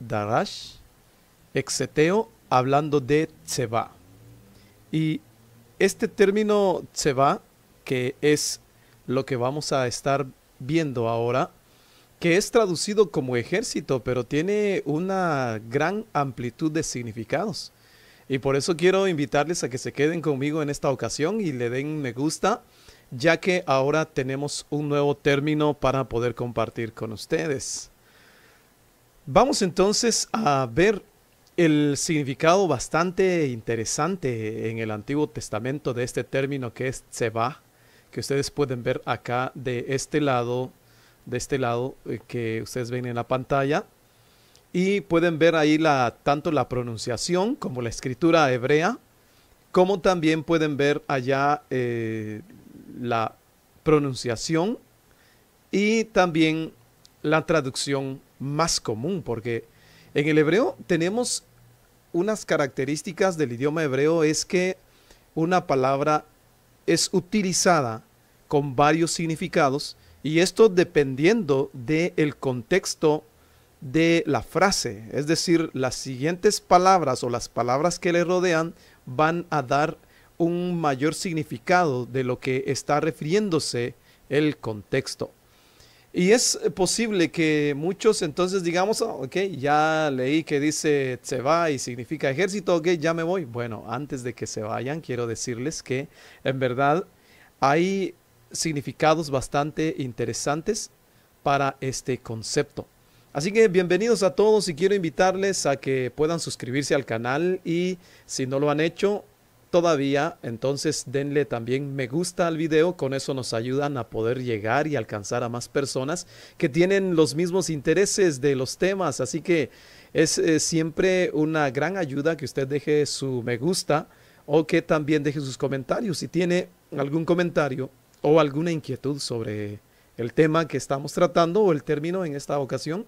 Darash, exeteo, hablando de Tseba. Y este término Tseba, que es lo que vamos a estar viendo ahora, que es traducido como ejército, pero tiene una gran amplitud de significados. Y por eso quiero invitarles a que se queden conmigo en esta ocasión y le den me gusta, ya que ahora tenemos un nuevo término para poder compartir con ustedes. Vamos entonces a ver el significado bastante interesante en el Antiguo Testamento de este término que es Tseba, que ustedes pueden ver acá de este lado, de este lado eh, que ustedes ven en la pantalla. Y pueden ver ahí tanto la pronunciación como la escritura hebrea, como también pueden ver allá eh, la pronunciación y también la traducción más común, porque en el hebreo tenemos unas características del idioma hebreo es que una palabra es utilizada con varios significados y esto dependiendo del el contexto de la frase. Es decir, las siguientes palabras o las palabras que le rodean van a dar un mayor significado de lo que está refiriéndose el contexto. Y es posible que muchos entonces digamos, ah, ok, ya leí que dice se va y significa ejército, ok, ya me voy. Bueno, antes de que se vayan, quiero decirles que en verdad hay significados bastante interesantes para este concepto. Así que bienvenidos a todos y quiero invitarles a que puedan suscribirse al canal y si no lo han hecho, todavía, entonces denle también me gusta al video, con eso nos ayudan a poder llegar y alcanzar a más personas que tienen los mismos intereses de los temas, así que es siempre una gran ayuda que usted deje su me gusta o que también deje sus comentarios. Si tiene algún comentario o alguna inquietud sobre el tema que estamos tratando o el término en esta ocasión,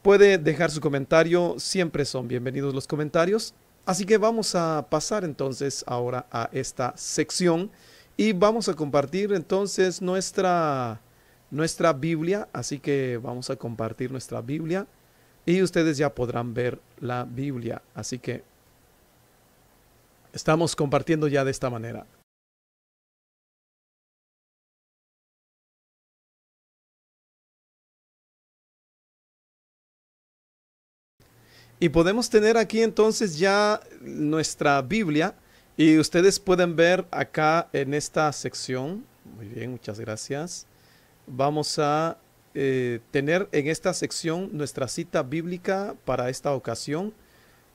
puede dejar su comentario. Siempre son bienvenidos los comentarios. Así que vamos a pasar entonces ahora a esta sección y vamos a compartir entonces nuestra, nuestra Biblia. Así que vamos a compartir nuestra Biblia y ustedes ya podrán ver la Biblia. Así que estamos compartiendo ya de esta manera. Y podemos tener aquí entonces ya nuestra Biblia y ustedes pueden ver acá en esta sección. Muy bien, muchas gracias. Vamos a eh, tener en esta sección nuestra cita bíblica para esta ocasión,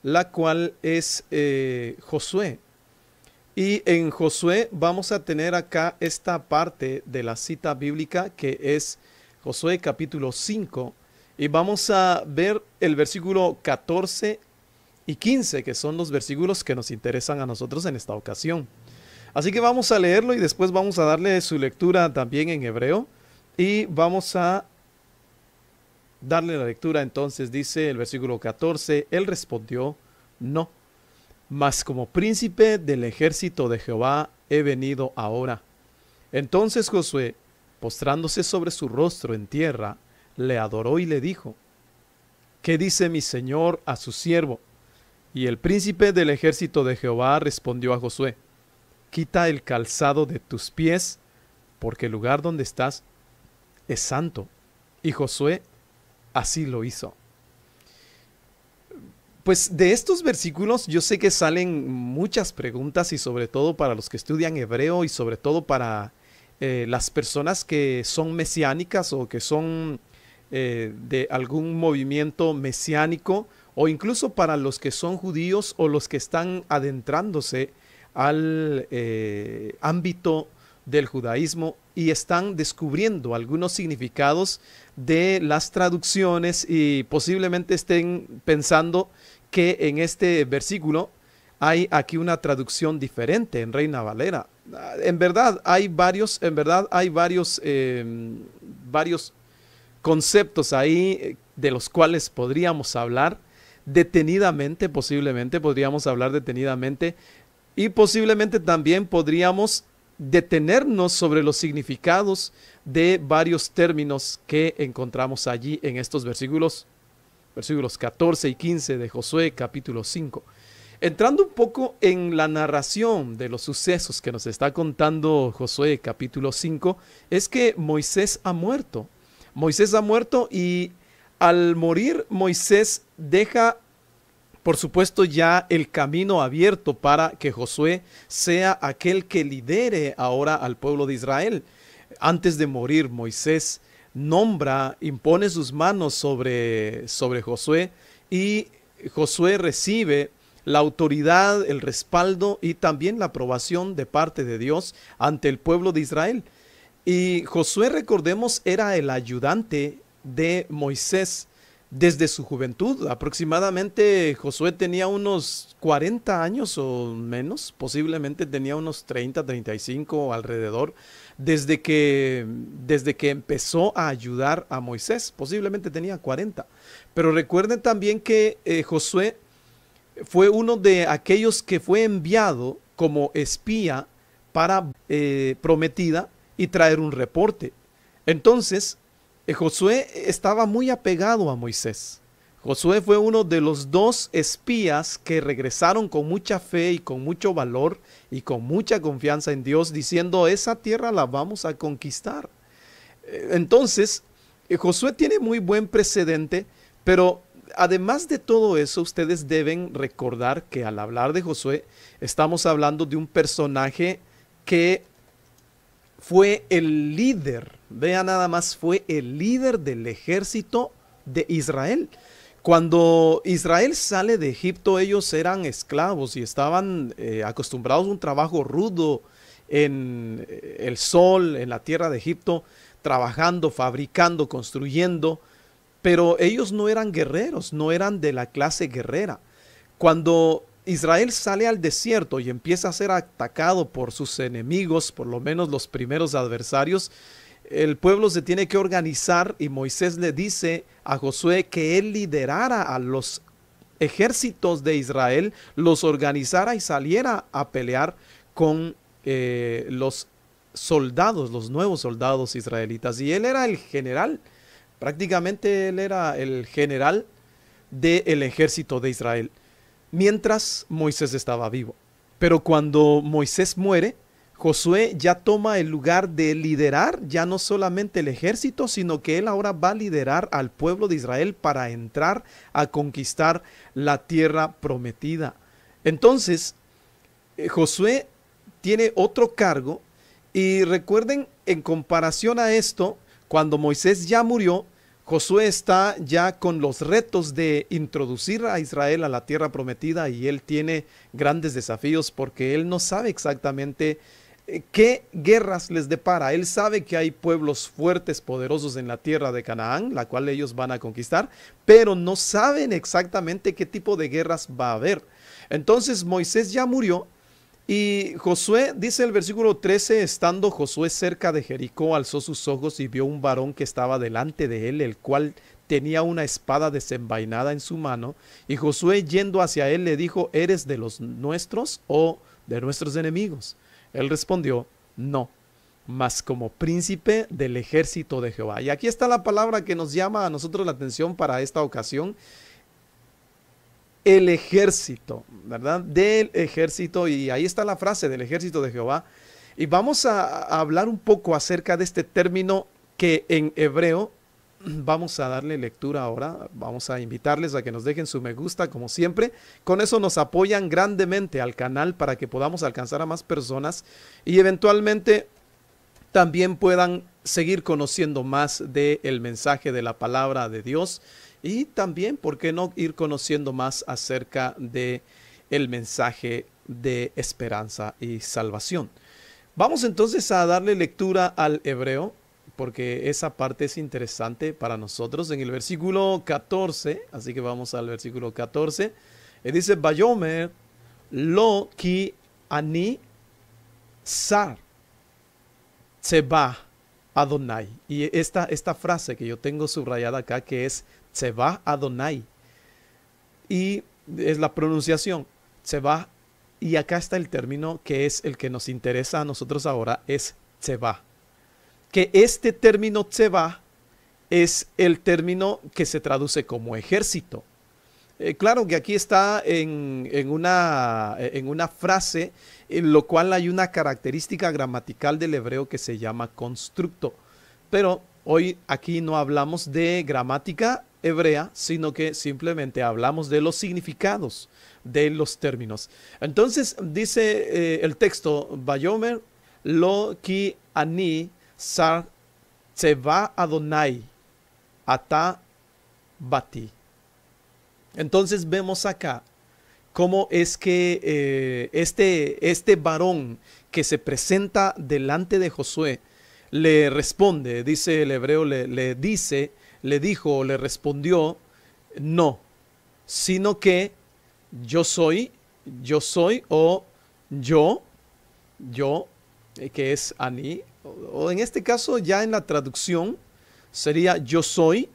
la cual es eh, Josué. Y en Josué vamos a tener acá esta parte de la cita bíblica que es Josué capítulo 5 y vamos a ver el versículo 14 y 15, que son los versículos que nos interesan a nosotros en esta ocasión. Así que vamos a leerlo y después vamos a darle su lectura también en hebreo. Y vamos a darle la lectura. Entonces dice el versículo 14, él respondió, no, mas como príncipe del ejército de Jehová he venido ahora. Entonces Josué, postrándose sobre su rostro en tierra, le adoró y le dijo, ¿qué dice mi señor a su siervo? Y el príncipe del ejército de Jehová respondió a Josué, quita el calzado de tus pies, porque el lugar donde estás es santo. Y Josué así lo hizo. Pues de estos versículos yo sé que salen muchas preguntas y sobre todo para los que estudian hebreo y sobre todo para eh, las personas que son mesiánicas o que son eh, de algún movimiento mesiánico o incluso para los que son judíos o los que están adentrándose al eh, ámbito del judaísmo y están descubriendo algunos significados de las traducciones y posiblemente estén pensando que en este versículo hay aquí una traducción diferente en Reina Valera. Ah, en verdad hay varios, en verdad hay varios, em, varios conceptos ahí eh, de los cuales podríamos hablar detenidamente, posiblemente podríamos hablar detenidamente y posiblemente también podríamos detenernos sobre los significados de varios términos que encontramos allí en estos versículos, versículos 14 y 15 de Josué capítulo 5. Entrando un poco en la narración de los sucesos que nos está contando Josué capítulo 5, es que Moisés ha muerto Moisés ha muerto y al morir Moisés deja, por supuesto, ya el camino abierto para que Josué sea aquel que lidere ahora al pueblo de Israel. Antes de morir, Moisés nombra, impone sus manos sobre, sobre Josué y Josué recibe la autoridad, el respaldo y también la aprobación de parte de Dios ante el pueblo de Israel. Y Josué, recordemos, era el ayudante de Moisés desde su juventud. Aproximadamente Josué tenía unos 40 años o menos, posiblemente tenía unos 30, 35 alrededor, desde que, desde que empezó a ayudar a Moisés, posiblemente tenía 40. Pero recuerden también que eh, Josué fue uno de aquellos que fue enviado como espía para eh, prometida y traer un reporte. Entonces, eh, Josué estaba muy apegado a Moisés. Josué fue uno de los dos espías que regresaron con mucha fe y con mucho valor y con mucha confianza en Dios, diciendo, esa tierra la vamos a conquistar. Eh, entonces, eh, Josué tiene muy buen precedente, pero además de todo eso, ustedes deben recordar que al hablar de Josué, estamos hablando de un personaje que fue el líder, vea nada más, fue el líder del ejército de Israel. Cuando Israel sale de Egipto, ellos eran esclavos y estaban eh, acostumbrados a un trabajo rudo en eh, el sol, en la tierra de Egipto, trabajando, fabricando, construyendo, pero ellos no eran guerreros, no eran de la clase guerrera. Cuando Israel sale al desierto y empieza a ser atacado por sus enemigos, por lo menos los primeros adversarios, el pueblo se tiene que organizar y Moisés le dice a Josué que él liderara a los ejércitos de Israel, los organizara y saliera a pelear con eh, los soldados, los nuevos soldados israelitas. Y él era el general, prácticamente él era el general del ejército de Israel mientras Moisés estaba vivo. Pero cuando Moisés muere, Josué ya toma el lugar de liderar ya no solamente el ejército, sino que él ahora va a liderar al pueblo de Israel para entrar a conquistar la tierra prometida. Entonces, eh, Josué tiene otro cargo y recuerden, en comparación a esto, cuando Moisés ya murió, Josué está ya con los retos de introducir a Israel a la tierra prometida y él tiene grandes desafíos porque él no sabe exactamente eh, qué guerras les depara. Él sabe que hay pueblos fuertes, poderosos en la tierra de Canaán, la cual ellos van a conquistar, pero no saben exactamente qué tipo de guerras va a haber. Entonces Moisés ya murió y Josué, dice el versículo 13, estando Josué cerca de Jericó, alzó sus ojos y vio un varón que estaba delante de él, el cual tenía una espada desenvainada en su mano. Y Josué yendo hacia él le dijo, ¿eres de los nuestros o de nuestros enemigos? Él respondió, no, mas como príncipe del ejército de Jehová. Y aquí está la palabra que nos llama a nosotros la atención para esta ocasión el ejército, ¿verdad? Del ejército, y ahí está la frase del ejército de Jehová. Y vamos a, hablar un poco acerca de este término que en hebreo vamos a darle lectura ahora. Vamos a invitarles a que nos dejen su me gusta, como siempre. Con eso nos apoyan grandemente al canal para que podamos alcanzar a más personas y eventualmente también puedan seguir conociendo más del mensaje de la palabra de Dios y también, ¿por qué no ir conociendo más acerca de el mensaje de esperanza y salvación? Vamos entonces a darle lectura al hebreo, porque esa parte es interesante para nosotros en el versículo 14, así que vamos al versículo 14. Él eh, dice, Bayomer lo ki ani sar Adonai. Y esta, esta frase que yo tengo subrayada acá, que es a Adonai. Y es la pronunciación, va Y acá está el término que es el que nos interesa a nosotros ahora, es va Que este término va es el término que se traduce como ejército. Eh, claro que aquí está en, en, una, en una frase en lo cual hay una característica gramatical del hebreo que se llama constructo. Pero Hoy aquí no hablamos de gramática hebrea, sino que simplemente hablamos de los significados de los términos. Entonces dice eh, el texto, Bayomer lo ki ani sar a Adonai ata bati. Entonces vemos acá cómo es que eh, este, este varón que se presenta delante de Josué le responde, dice el hebreo, le, dice, le dijo, le respondió, no, sino que yo soy, yo soy o yo, yo, eh, que es Ani, o, o en este caso ya en la traducción sería yo soy,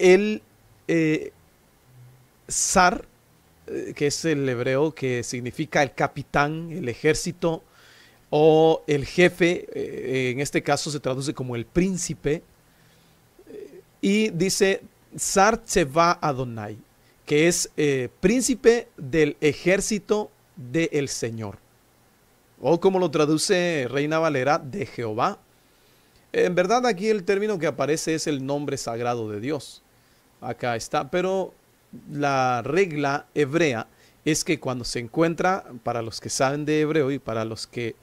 el eh, zar, eh, que es el hebreo que significa el capitán, el ejército, o el jefe, eh, en este caso se traduce como el príncipe, eh, y dice Sarcheva Adonai, que es eh, príncipe del ejército del Señor, o como lo traduce Reina Valera, de Jehová. En verdad aquí el término que aparece es el nombre sagrado de Dios. Acá está, pero la regla hebrea es que cuando se encuentra, para los que saben de hebreo y para los que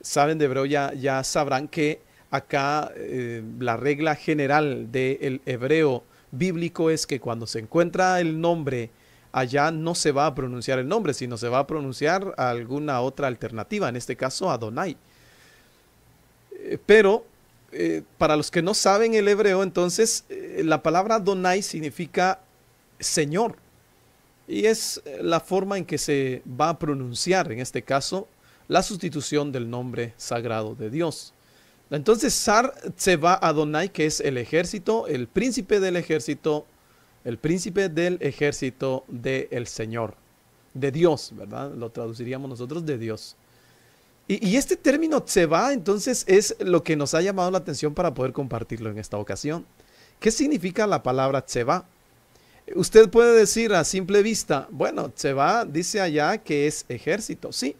saben de hebreo ya, sabrán que acá eh, la regla general del hebreo bíblico es que cuando se encuentra el nombre allá no se va a pronunciar el nombre, sino se va a pronunciar alguna otra alternativa, en este caso Adonai. Eh, pero eh, para los que no saben el hebreo, entonces la palabra Adonai significa Señor. Y es la forma en que se va a pronunciar, en este caso, la sustitución del nombre sagrado de Dios. Entonces Sar se va a Adonai, que es el ejército, el príncipe del ejército, el príncipe del ejército del Señor, de Dios, ¿verdad? Lo traduciríamos nosotros de Dios. Y, este término Tseba, entonces es lo que nos ha llamado la atención para poder compartirlo en esta ocasión. ¿Qué significa la palabra Tseba? Usted puede decir a simple vista, bueno, Tseba dice allá que es ejército, sí,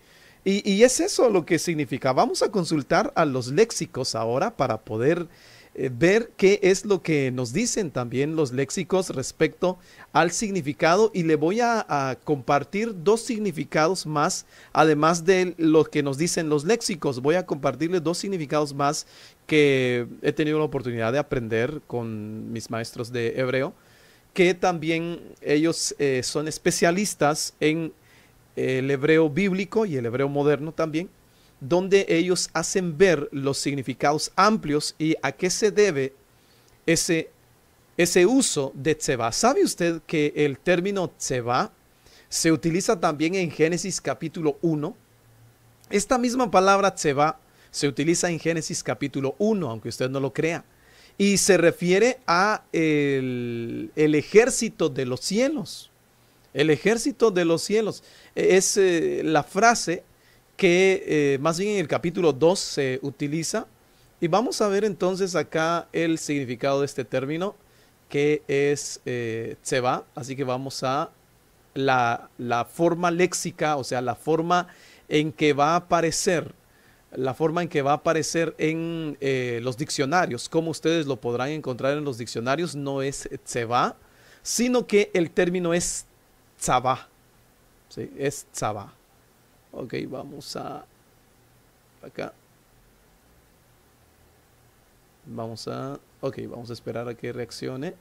y, es eso lo que significa. Vamos a consultar a los léxicos ahora para poder eh, ver qué es lo que nos dicen también los léxicos respecto al significado y le voy a, compartir dos significados más, además de lo que nos dicen los léxicos. Voy a compartirles dos significados más que he tenido la oportunidad de aprender con mis maestros de hebreo, que también ellos eh, son especialistas en el hebreo bíblico y el hebreo moderno también, donde ellos hacen ver los significados amplios y a qué se debe ese, ese uso de Tseba. ¿Sabe usted que el término Tseba se utiliza también en Génesis capítulo 1? Esta misma palabra Tseba se utiliza en Génesis capítulo 1, aunque usted no lo crea, y se refiere a el, el ejército de los cielos el ejército de los cielos. E, es eh, la frase que eh, más bien en el capítulo 2 se utiliza. Y vamos a ver entonces acá el significado de este término, que es eh, Así que vamos a la, forma léxica, o sea, la forma en que va a aparecer la forma en que va a aparecer en eh, los diccionarios, como ustedes lo podrán encontrar en los diccionarios, no es tseba, sino que el término es tzaba. Es tzaba. Ok, vamos a... Acá. Vamos a... Ok, vamos a esperar a que reaccione.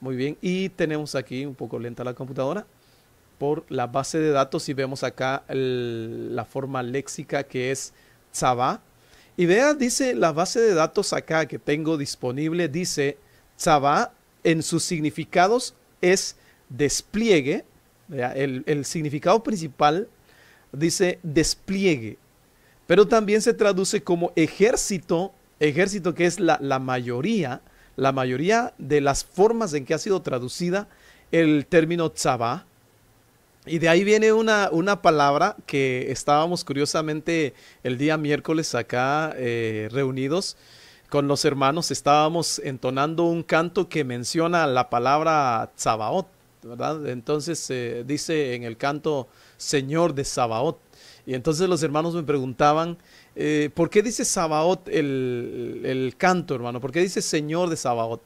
Muy bien. Y tenemos aquí un poco lenta la computadora. Por la base de datos y vemos acá la forma léxica que es tzaba. Y vea, dice la base de datos acá que tengo disponible, dice tzaba en sus significados es despliegue, el, significado principal dice despliegue, pero también se traduce como ejército, ejército que es la, mayoría, la mayoría de las formas en que ha sido traducida el término tzabá. Y de ahí viene una, palabra que estábamos curiosamente el día miércoles acá eh, reunidos con los hermanos, estábamos entonando un canto que menciona la palabra tzabaot ¿verdad? Entonces eh, dice en el canto Señor de Sabaot. Y entonces los hermanos me preguntaban, eh, ¿por qué dice Sabaot el, canto, hermano? ¿Por qué dice Señor de Sabaot?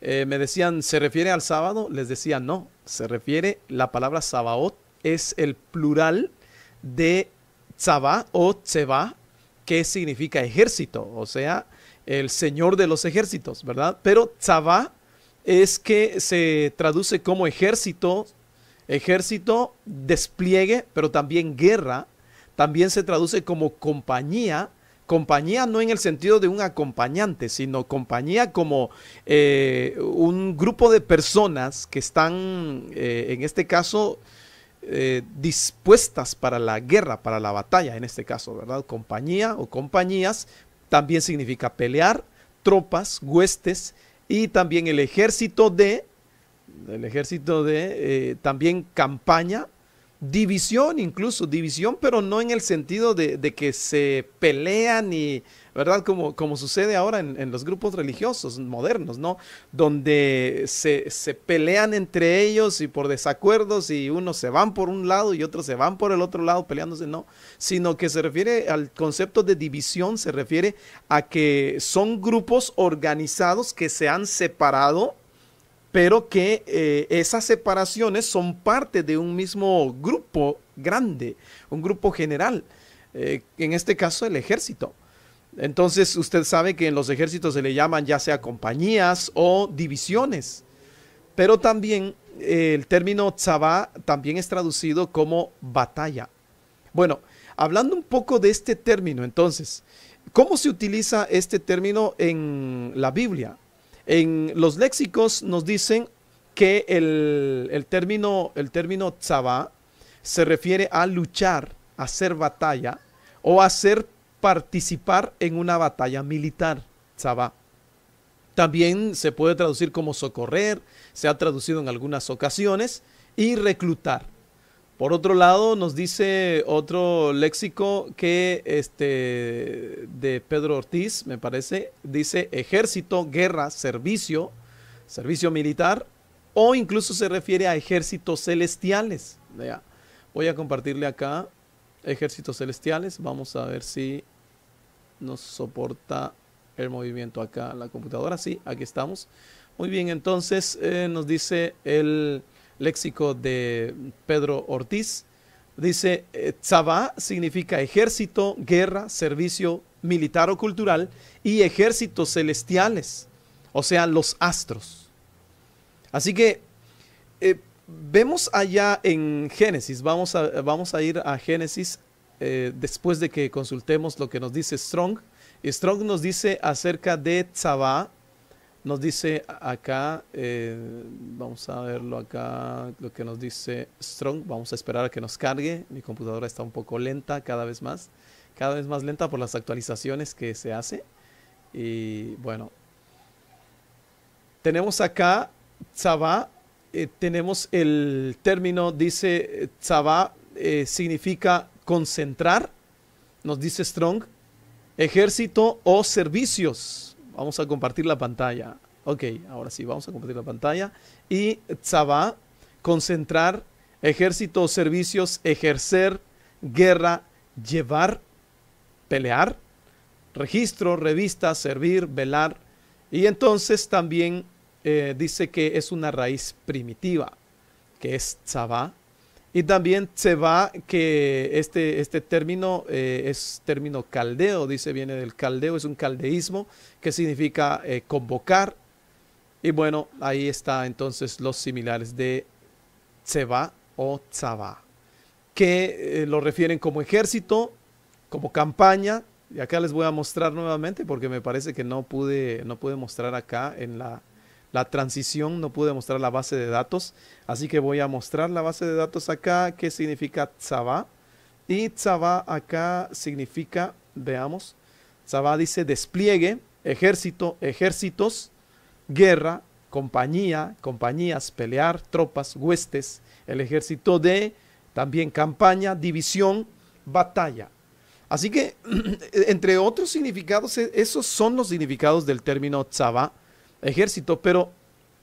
Eh, me decían, ¿se refiere al sábado? Les decía, no, se refiere, la palabra Sabaot es el plural de Tzaba o Tzeba, que significa ejército, o sea, el Señor de los ejércitos, ¿verdad? Pero Tzaba es que se traduce como ejército, ejército, despliegue, pero también guerra, también se traduce como compañía, compañía no en el sentido de un acompañante, sino compañía como eh, un grupo de personas que están, eh, en este caso, eh, dispuestas para la guerra, para la batalla, en este caso, ¿verdad? Compañía o compañías también significa pelear, tropas, huestes, y también el ejército de, el ejército de, eh, también campaña división, incluso división, pero no en el sentido de, que se pelean y, ¿verdad? Como, como sucede ahora en, en, los grupos religiosos modernos, ¿no? Donde se, se, pelean entre ellos y por desacuerdos y unos se van por un lado y otros se van por el otro lado peleándose, no, sino que se refiere al concepto de división, se refiere a que son grupos organizados que se han separado pero que eh, esas separaciones son parte de un mismo grupo grande, un grupo general, eh, en este caso el ejército. Entonces usted sabe que en los ejércitos se le llaman ya sea compañías o divisiones, pero también eh, el término tzabá también es traducido como batalla. Bueno, hablando un poco de este término entonces, ¿cómo se utiliza este término en la Biblia? En los léxicos nos dicen que el, término, el se refiere a luchar, a hacer batalla o a hacer participar en una batalla militar. Tzabá. También se puede traducir como socorrer, se ha traducido en algunas ocasiones, y reclutar. Por otro lado, nos dice otro léxico que este de Pedro Ortiz, me parece, dice ejército, guerra, servicio, servicio militar, o incluso se refiere a ejércitos celestiales. Voy a compartirle acá ejércitos celestiales. Vamos a ver si nos soporta el movimiento acá la computadora. Sí, aquí estamos. Muy bien, entonces eh, nos dice el léxico de Pedro Ortiz, dice, eh, Tzabá significa ejército, guerra, servicio militar o cultural y ejércitos celestiales, o sea, los astros. Así que eh, vemos allá en Génesis, vamos a, vamos a ir a Génesis eh, después de que consultemos lo que nos dice Strong. Strong nos dice acerca de Tzabá, nos dice acá, eh, vamos a verlo acá, lo que nos dice Strong. Vamos a esperar a que nos cargue. Mi computadora está un poco lenta cada vez más. Cada vez más lenta por las actualizaciones que se hace. Y bueno. Tenemos acá Tzabá. Eh, tenemos el término, dice eh, Tzabá, significa concentrar. Nos dice Strong. Ejército o servicios Vamos a compartir la pantalla. Ok, ahora sí, vamos a compartir la pantalla. Y Tzabá, concentrar, ejército, servicios, ejercer, guerra, llevar, pelear, registro, revista, servir, velar. Y entonces también eh, dice que es una raíz primitiva, que es Tzabá, y también se va que este, este término eh, es término caldeo, dice, viene del caldeo, es un caldeísmo que significa eh, convocar. Y bueno, ahí está entonces los similares de Tseba o Tzaba, que eh, lo refieren como ejército, como campaña. Y acá les voy a mostrar nuevamente porque me parece que no pude, no pude mostrar acá en la, la transición, no pude mostrar la base de datos, así que voy a mostrar la base de datos acá, que significa Tzavá, y Tzavá acá significa, veamos, Tzavá dice despliegue, ejército, ejércitos, guerra, compañía, compañías, pelear, tropas, huestes, el ejército de, también campaña, división, batalla. Así que, entre otros significados, e-, esos son los significados del término Tzavá, ejército, pero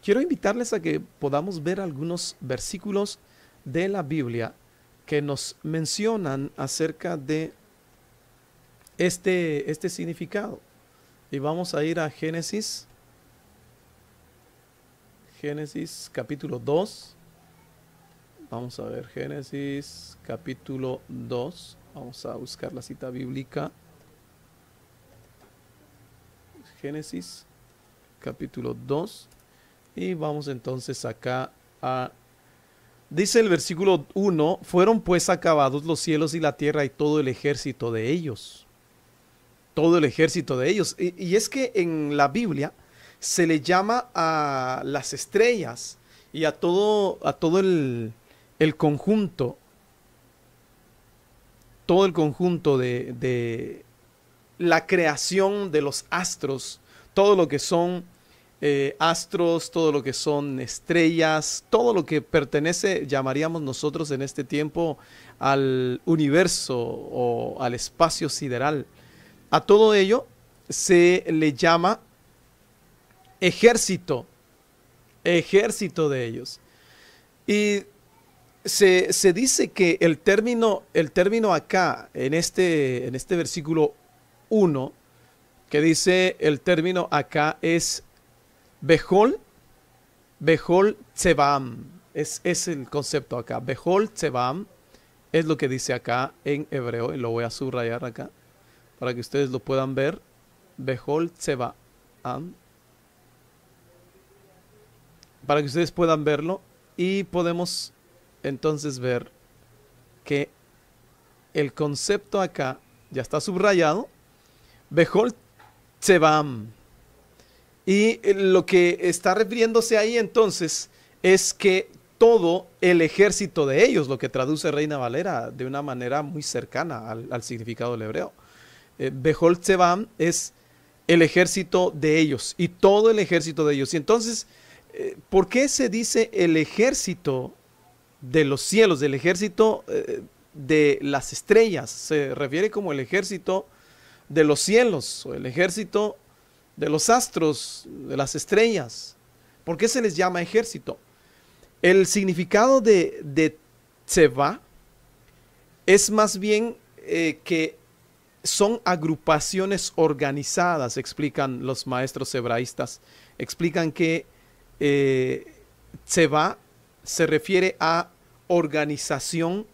quiero invitarles a que podamos ver algunos versículos de la Biblia que nos mencionan acerca de este, este significado. Y vamos a ir a Génesis, Génesis capítulo 2. Vamos a ver, Génesis capítulo 2. Vamos a buscar la cita bíblica. Génesis capítulo 2. Y vamos entonces acá a... Dice el versículo 1, fueron pues acabados los cielos y la tierra y todo el ejército de ellos. Todo el ejército de ellos. Y, es que en la Biblia se le llama a las estrellas y a todo, a todo el, conjunto, todo el conjunto de la creación de los astros todo lo que son eh, astros, todo lo que son estrellas, todo lo que pertenece, llamaríamos nosotros en este tiempo, al universo o al espacio sideral. A todo ello se le llama ejército, ejército de ellos. Y se, dice que el término, el término acá, en este, en este versículo 1, que dice el término acá es Behol, Behol Tsebam. Es, es el concepto acá. Behol Tsebam es lo que dice acá en hebreo. Y lo voy a subrayar acá para que ustedes lo puedan ver. Behol Tsebam. Para que ustedes puedan verlo. Y podemos entonces ver que el concepto acá ya está subrayado. Behol Tsebam. Y lo que está refiriéndose ahí entonces es que todo el ejército de ellos, lo que traduce Reina Valera de una manera muy cercana al, significado del hebreo. Eh, Behol Tsebam es el ejército de ellos y todo el ejército de ellos. Y entonces, eh, ¿por qué se dice el ejército de los cielos, el ejército eh, de las estrellas? Se refiere como el ejército de los cielos o el ejército de los astros, de las estrellas. ¿Por qué se les llama ejército? El significado de, de Tseba es más bien eh, que son agrupaciones organizadas, explican los maestros hebraístas. Explican que eh, Tseba se refiere a organización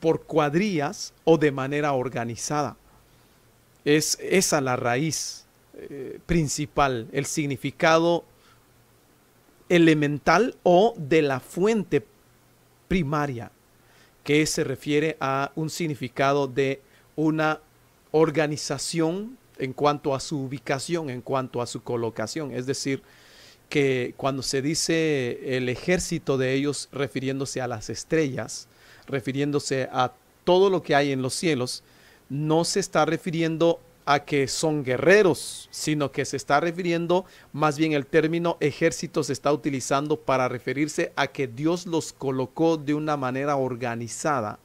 por cuadrillas o de manera organizada. Es esa la raíz eh, principal, el significado elemental o de la fuente primaria, que se refiere a un significado de una organización en cuanto a su ubicación, en cuanto a su colocación. Es decir, que cuando se dice el ejército de ellos refiriéndose a las estrellas, refiriéndose a todo lo que hay en los cielos, no se está refiriendo a que son guerreros, sino que se está refiriendo, más bien el término ejército se está utilizando para referirse a que Dios los colocó de una manera organizada,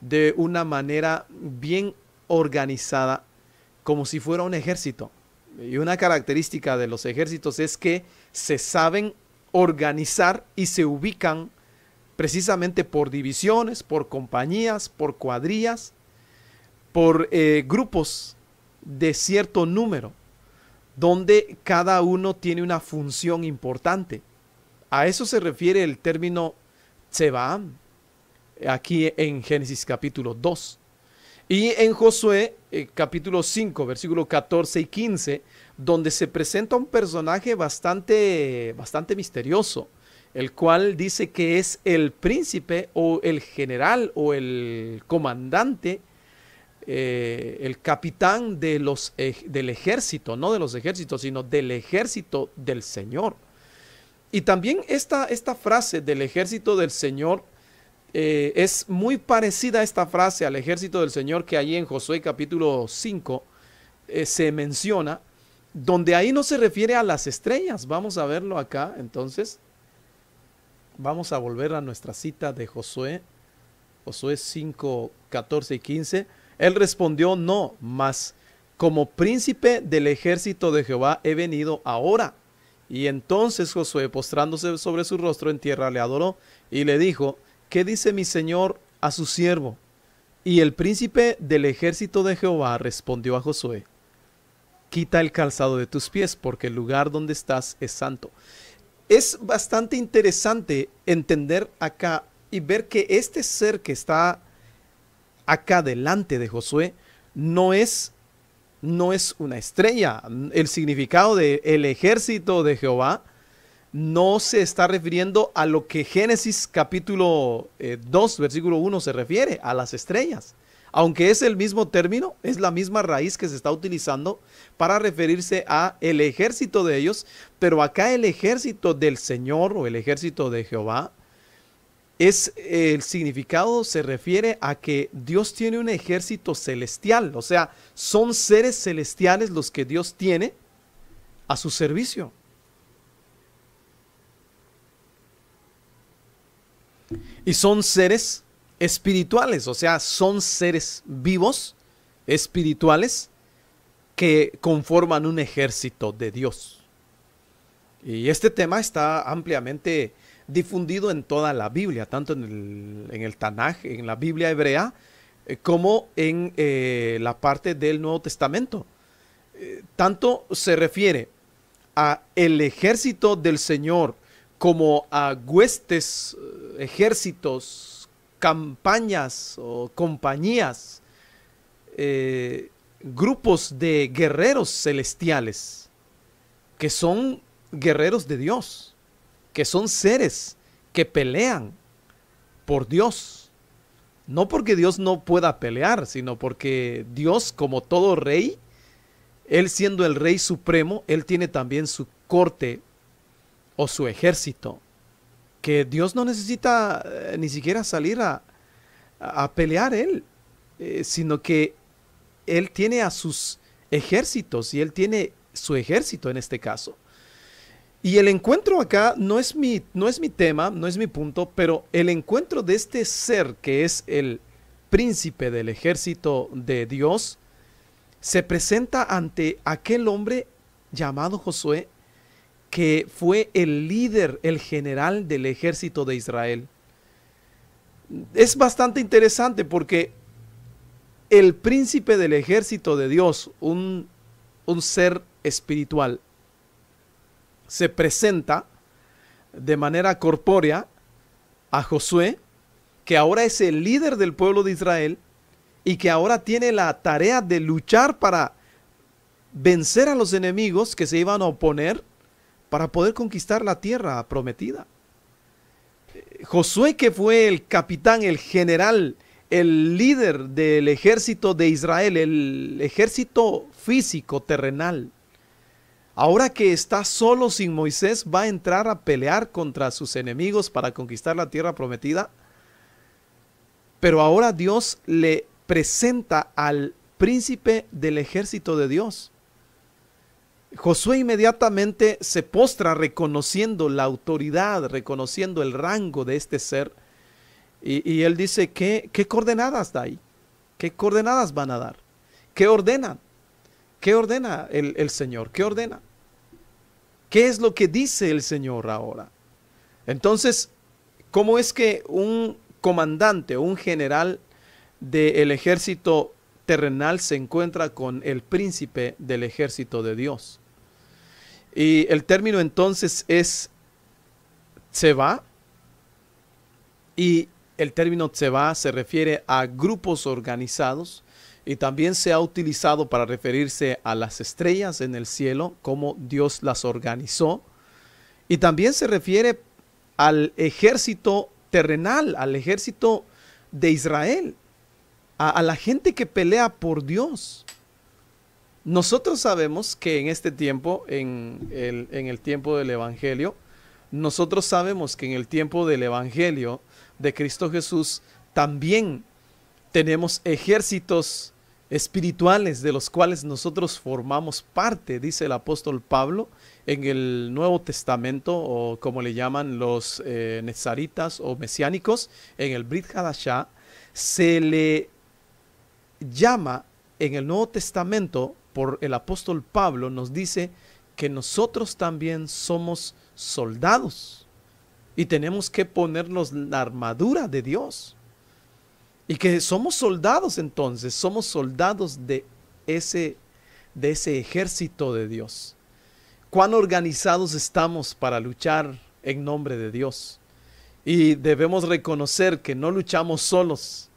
de una manera bien organizada, como si fuera un ejército. Y una característica de los ejércitos es que se saben organizar y se ubican precisamente por divisiones, por compañías, por cuadrillas, por eh, grupos de cierto número, donde cada uno tiene una función importante. A eso se refiere el término Tsebaam, aquí en Génesis capítulo 2. Y en Josué eh, capítulo 5, versículos 14 y 15, donde se presenta un personaje bastante, bastante misterioso, el cual dice que es el príncipe o el general o el comandante eh, el capitán de los, del ejército, no de los ejércitos, sino del ejército del Señor. Y también esta, esta frase del ejército del Señor eh, es muy parecida a esta frase al ejército del Señor que allí en Josué capítulo 5 eh, se menciona, donde ahí no se refiere a las estrellas. Vamos a verlo acá entonces. Vamos a volver a nuestra cita de Josué, Josué 5, 14 y 15 él respondió, no, mas como príncipe del ejército de Jehová he venido ahora. Y entonces Josué, postrándose sobre su rostro en tierra, le adoró y le dijo, ¿qué dice mi señor a su siervo? Y el príncipe del ejército de Jehová respondió a Josué, quita el calzado de tus pies, porque el lugar donde estás es santo. Es bastante interesante entender acá y ver que este ser que está acá delante de Josué no es no es una estrella. El significado de el ejército de Jehová no se está refiriendo a lo que Génesis capítulo 2, eh, versículo 1 se refiere, a las estrellas. Aunque es el mismo término, es la misma raíz que se está utilizando para referirse a el ejército de ellos, pero acá el ejército del Señor o el ejército de Jehová es el significado se refiere a que Dios tiene un ejército celestial, o sea, son seres celestiales los que Dios tiene a su servicio. Y son seres espirituales, o sea, son seres vivos, espirituales, que conforman un ejército de Dios. Y este tema está ampliamente difundido en toda la Biblia, tanto en el, en Tanaj, en la Biblia hebrea, eh, como en eh, la parte del Nuevo Testamento. Eh, tanto se refiere a el ejército del Señor como a huestes, ejércitos, campañas o compañías, grupos de guerreros celestiales, que son guerreros de Dios que son seres que pelean por Dios. No porque Dios no pueda pelear, sino porque Dios, como todo rey, Él siendo el rey supremo, Él tiene también su corte o su ejército. Que Dios no necesita eh, ni siquiera salir a, a pelear Él, eh, sino que Él tiene a sus ejércitos y Él tiene su ejército en este caso. Y el encuentro acá no es, mi, no es mi tema, no es mi punto, pero el encuentro de este ser que es el príncipe del ejército de Dios, se presenta ante aquel hombre llamado Josué, que fue el líder, el general del ejército de Israel. Es bastante interesante porque el príncipe del ejército de Dios, un, un ser espiritual, se presenta de manera corpórea a Josué, que ahora es el líder del pueblo de Israel y que ahora tiene la tarea de luchar para vencer a los enemigos que se iban a oponer para poder conquistar la tierra prometida. Josué, que fue el capitán, el general, el líder del ejército de Israel, el ejército físico, terrenal, Ahora que está solo sin Moisés, va a entrar a pelear contra sus enemigos para conquistar la tierra prometida. Pero ahora Dios le presenta al príncipe del ejército de Dios. Josué inmediatamente se postra reconociendo la autoridad, reconociendo el rango de este ser. Y, él dice, ¿qué, coordenadas da ahí? ¿Qué coordenadas van a dar? ¿Qué ordenan? ¿Qué ordena el Señor? ¿Qué ordena? ¿Qué es lo que dice el Señor ahora? Entonces, ¿cómo es que un comandante un general del ejército terrenal se encuentra con el príncipe del ejército de Dios? Y el término entonces es Tseba, y el término se se refiere a grupos organizados y también se ha utilizado para referirse a las estrellas en el cielo, como Dios las organizó. Y también se refiere al ejército terrenal, al ejército de Israel, a, la gente que pelea por Dios. Nosotros sabemos que en este tiempo, en el, en el tiempo del Evangelio, nosotros sabemos que en el tiempo del Evangelio de Cristo Jesús también tenemos ejércitos espirituales de los cuales nosotros formamos parte, dice el apóstol Pablo en el Nuevo Testamento, o como le llaman los eh, nezaritas o mesiánicos, en el Brit Hadashah, se le llama en el Nuevo Testamento por el apóstol Pablo, nos dice que nosotros también somos soldados y tenemos que ponernos la armadura de Dios. Y que somos soldados entonces, somos soldados de ese, de ese ejército de Dios. Cuán organizados estamos para luchar en nombre de Dios. Y debemos reconocer que no luchamos solos.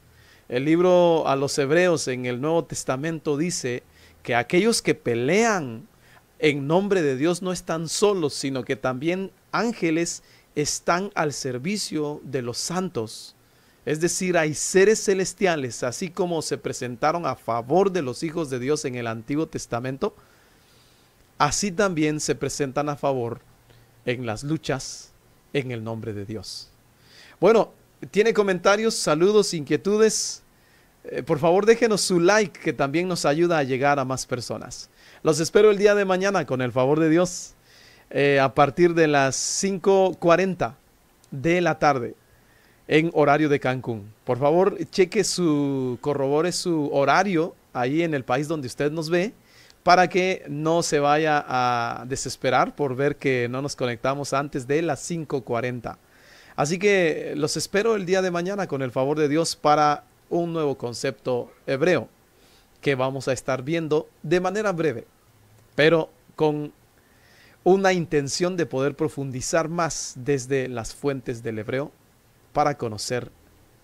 El libro a los hebreos en el Nuevo Testamento dice que aquellos que pelean en nombre de Dios no están solos, sino que también ángeles están al servicio de los santos. Es decir, hay seres celestiales, así como se presentaron a favor de los hijos de Dios en el Antiguo Testamento, así también se presentan a favor en las luchas en el nombre de Dios. Bueno, tiene comentarios, saludos, inquietudes. Eh, por favor, déjenos su like que también nos ayuda a llegar a más personas. Los espero el día de mañana con el favor de Dios eh, a partir de las 5.40 de la tarde en horario de Cancún. Por favor, cheque su, corrobore su horario ahí en el país donde usted nos ve para que no se vaya a desesperar por ver que no nos conectamos antes de las 5.40. Así que los espero el día de mañana con el favor de Dios para un nuevo concepto hebreo que vamos a estar viendo de manera breve, pero con una intención de poder profundizar más desde las fuentes del hebreo para conocer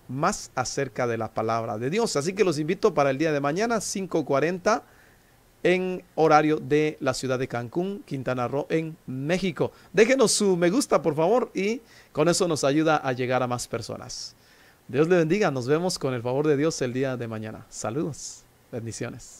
más acerca de la palabra de Dios. Así que los invito para el día de mañana, 5.40 en horario de la ciudad de Cancún, Quintana Roo, en México. Déjenos su me gusta, por favor, y con eso nos ayuda a llegar a más personas. Dios le bendiga, nos vemos con el favor de Dios el día de mañana. Saludos, bendiciones.